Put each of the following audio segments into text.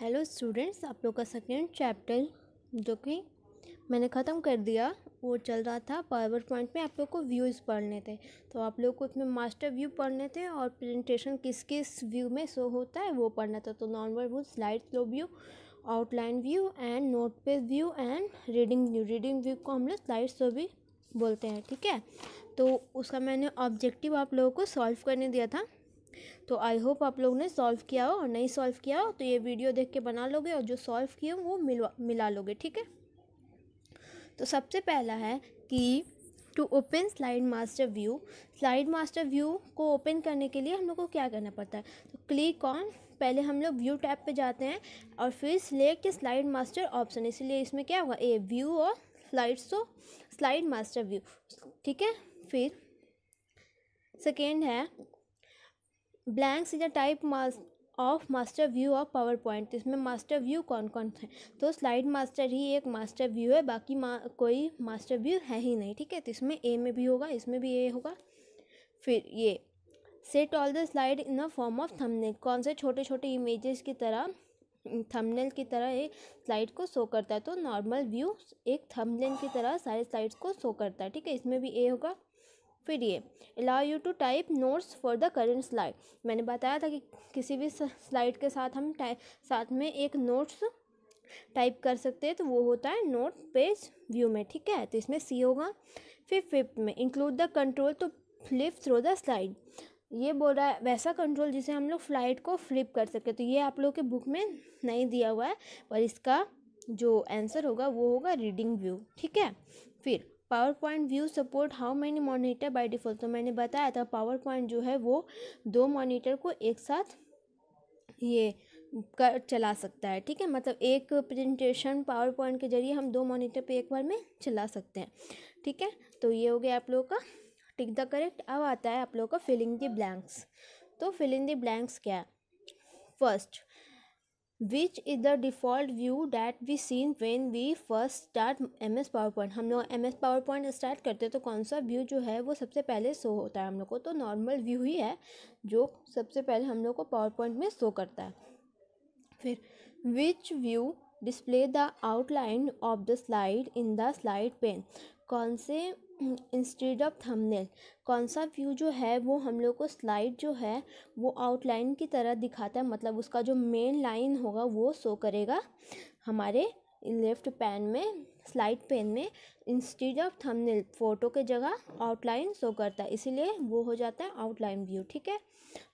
hello students आप लोग का सेकेंड चैप्टर जो कि मैंने ख़त्म कर दिया वो चल रहा था पावर पॉइंट में आप लोग को व्यूज़ पढ़ने थे तो आप लोग को उसमें मास्टर व्यू पढ़ने थे और प्रेजेंटेशन किस किस व्यू में शो होता है वो पढ़ना था तो normal view slide slow view outline view and note page view and reading view reading view को हम लोग स्लाइड शो भी बोलते हैं ठीक है तो उसका मैंने ऑब्जेक्टिव आप लोगों को सॉल्व करने दिया था तो आई होप आप लोग ने सॉल्व किया हो और नहीं सॉल्व किया हो तो ये वीडियो देख के बना लोगे और जो सॉल्व किए हो वो मिलवा मिला लोगे ठीक है तो सबसे पहला है कि to open slide master view slide master view को ओपन करने के लिए हम लोग को क्या करना पड़ता है तो क्लिक ऑन पहले हम लोग व्यू टैब पे जाते हैं और फिर सिलेक्ट स्लाइड मास्टर ऑप्शन इसलिए इसमें क्या होगा ए व्यू और slide so slide master view ठीक है फिर सेकेंड है blanks is a type of master view of PowerPoint इसमें मास्टर व्यू कौन कौन है तो स्लाइड मास्टर ही एक मास्टर व्यू है बाकी मा, कोई मास्टर व्यू है ही नहीं ठीक है तो इसमें ए में भी होगा इसमें भी ए होगा फिर ये set all the slide in a form of thumbnail कौन से छोटे छोटे इमेजेस की तरह थंबनेल की तरह एक स्लाइड को शो करता है तो नॉर्मल व्यू एक थंबनेल की तरह सारे स्लाइड्स को शो करता है ठीक है इसमें भी ए होगा फिर ये allow you to type notes for the current slide मैंने बताया था कि किसी भी स्लाइड के साथ हम साथ में एक नोट्स टाइप कर सकते हैं तो वो होता है नोट पेज व्यू में ठीक है तो इसमें सी होगा फिर फिफ्थ में include the control to flip through the slide ये बोल रहा है वैसा कंट्रोल जिसे हम लोग फ्लाइट को फ्लिप कर सकते तो ये आप लोग के बुक में नहीं दिया हुआ है पर इसका जो आंसर होगा वो होगा रीडिंग व्यू ठीक है फिर PowerPoint view support how many monitor by default तो मैंने बताया था पावर पॉइंट जो है वो दो मोनीटर को एक साथ ये कर चला सकता है ठीक है मतलब एक प्रेजेंटेशन पावर पॉइंट के जरिए हम दो मॉनिटर पे एक बार में चला सकते हैं ठीक है तो ये हो गया आप लोगों का टिक द करेक्ट अब आता है आप लोगों का फिलिंग द ब्लैंक्स तो फिलिंग द ब्लैंक्स क्या है first which is the default view that we seen when we first start M S PowerPoint हम लोग M S PowerPoint start करते हैं तो कौन सा व्यू जो है वो सबसे पहले शो होता है हम लोग को तो नॉर्मल व्यू ही है जो सबसे पहले हम लोग को पावर पॉइंट में शो करता है फिर which view display the outline of the slide in the slide pane कौन से इंस्टेड ऑफ थंबनेल कौन सा व्यू जो है वो हम लोग को स्लाइड जो है वो आउटलाइन की तरह दिखाता है मतलब उसका जो मेन लाइन होगा वो शो करेगा हमारे लेफ्ट पैन में स्लाइड पेन में इंस्टेड ऑफ थंबनेल फ़ोटो के जगह आउटलाइन शो करता है इसीलिए वो हो जाता है आउटलाइन व्यू ठीक है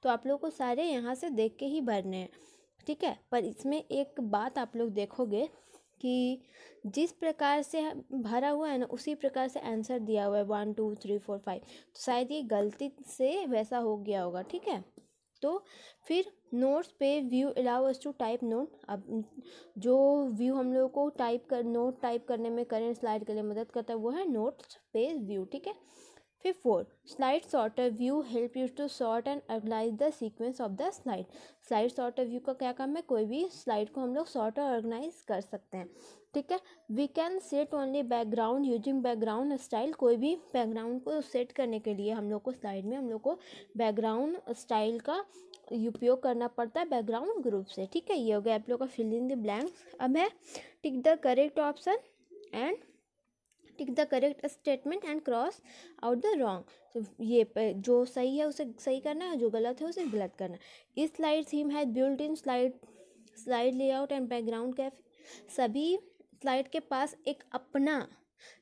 तो आप लोग को सारे यहाँ से देख के ही भरने हैं ठीक है पर इसमें एक बात आप लोग देखोगे कि जिस प्रकार से भरा हुआ है ना उसी प्रकार से आंसर दिया हुआ है one two three four five तो शायद ये गलती से वैसा हो गया होगा ठीक है तो फिर नोट्स पे view allow us to type note अब जो व्यू हम लोगों को टाइप कर नोट टाइप करने में करेंट स्लाइड के लिए मदद करता है वो है नोट्स पे व्यू ठीक है fifth four slide sorter view help you to sort and organise the sequence of the slide slide sorter view का क्या काम है कोई भी स्लाइड को हम लोग सॉर्ट और ऑर्गेनाइज कर सकते हैं ठीक है we can set only background using background style कोई भी बैकग्राउंड को सेट करने के लिए हम लोग को स्लाइड में हम लोग को बैकग्राउंड स्टाइल का उपयोग करना पड़ता है बैकग्राउंड ग्रुप से ठीक है ये हो गया आप लोग का फिल इन द ब्लैंक्स अब है tick the correct option and tick the correct statement and cross out the wrong तो ये जो सही है उसे सही करना है जो गलत है उसे गलत करना इस स्लाइड थीम है built in slide slide layout and background कैफे सभी स्लाइड के पास एक अपना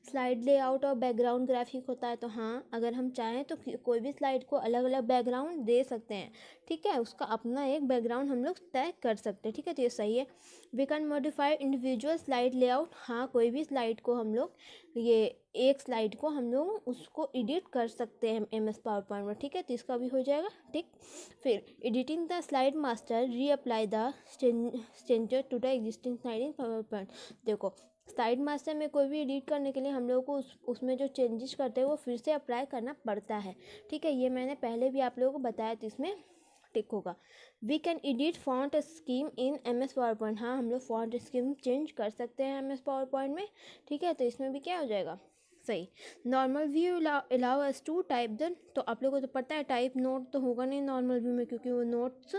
स्लाइड लेआउट और बैकग्राउंड ग्राफिक होता है तो हाँ अगर हम चाहें तो कोई भी स्लाइड को अलग अलग बैकग्राउंड दे सकते हैं ठीक है उसका अपना एक बैकग्राउंड हम लोग तय कर सकते हैं ठीक है तो ये सही है we can modify individual slide layout हाँ कोई भी स्लाइड को हम लोग ये एक स्लाइड को हम लोग उसको एडिट कर सकते हैं एम एस पावर पॉइंट में ठीक है तो इसका भी हो जाएगा ठीक फिर editing the slide master reapply the to the existing slide in PowerPoint देखो साइड मास्टर में कोई भी एडिट करने के लिए हम लोगों को उस उसमें जो चेंजेस करते हैं वो फिर से अप्लाई करना पड़ता है ठीक है ये मैंने पहले भी आप लोगों को बताया तो इसमें टिक होगा we can edit font scheme in M S PowerPoint हाँ हम लोग फॉन्ट स्कीम चेंज कर सकते हैं एम एस पावर पॉइंट में ठीक है तो इसमें भी क्या हो जाएगा सही normal view allow us to type the तो आप लोगों को तो पता है टाइप नोट तो होगा नहीं नॉर्मल व्यू में क्योंकि वो नोट्स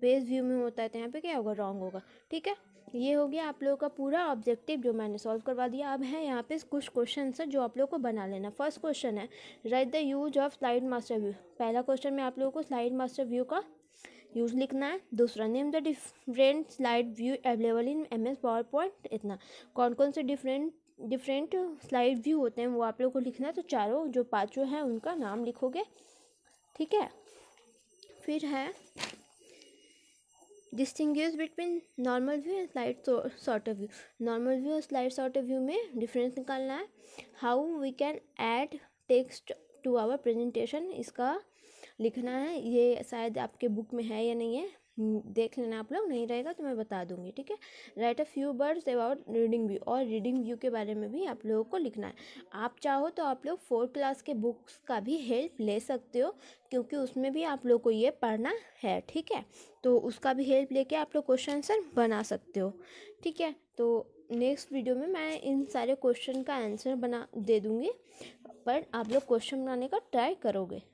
बेस व्यू में होता है तो यहाँ पे क्या होगा रॉन्ग होगा ठीक है ये हो गया आप लोगों का पूरा ऑब्जेक्टिव जो मैंने सॉल्व करवा दिया अब है यहाँ पे कुछ क्वेश्चन है जो आप लोग को बना लेना फर्स्ट क्वेश्चन है write the use of slide master view पहला क्वेश्चन में आप लोगों को स्लाइड मास्टर व्यू का यूज लिखना है दूसरा name the different slide view available in M S PowerPoint इतना कौन कौन से डिफरेंट डिफरेंट स्लाइड व्यू होते हैं वो आप लोग को लिखना है तो चारों जो पाँचों हैं उनका नाम लिखोगे ठीक है फिर है distinguish between normal view and slide of view normal view और स्लाइड ऑफ व्यू में डिफरेंस निकालना है how we can add text to our presentation इसका लिखना है ये शायद आपके बुक में है या नहीं है हम्म, देख लेना आप लोग नहीं रहेगा तो मैं बता दूंगी ठीक है write a few words about reading view और रीडिंग व्यू के बारे में भी आप लोगों को लिखना है आप चाहो तो आप लोग फोर्थ क्लास के बुक्स का भी हेल्प ले सकते हो क्योंकि उसमें भी आप लोग को ये पढ़ना है ठीक है तो उसका भी हेल्प लेके आप लोग क्वेश्चन आंसर बना सकते हो ठीक है तो नेक्स्ट वीडियो में मैं इन सारे क्वेश्चन का आंसर बना दे दूँगी पर आप लोग क्वेश्चन बनाने का ट्राई करोगे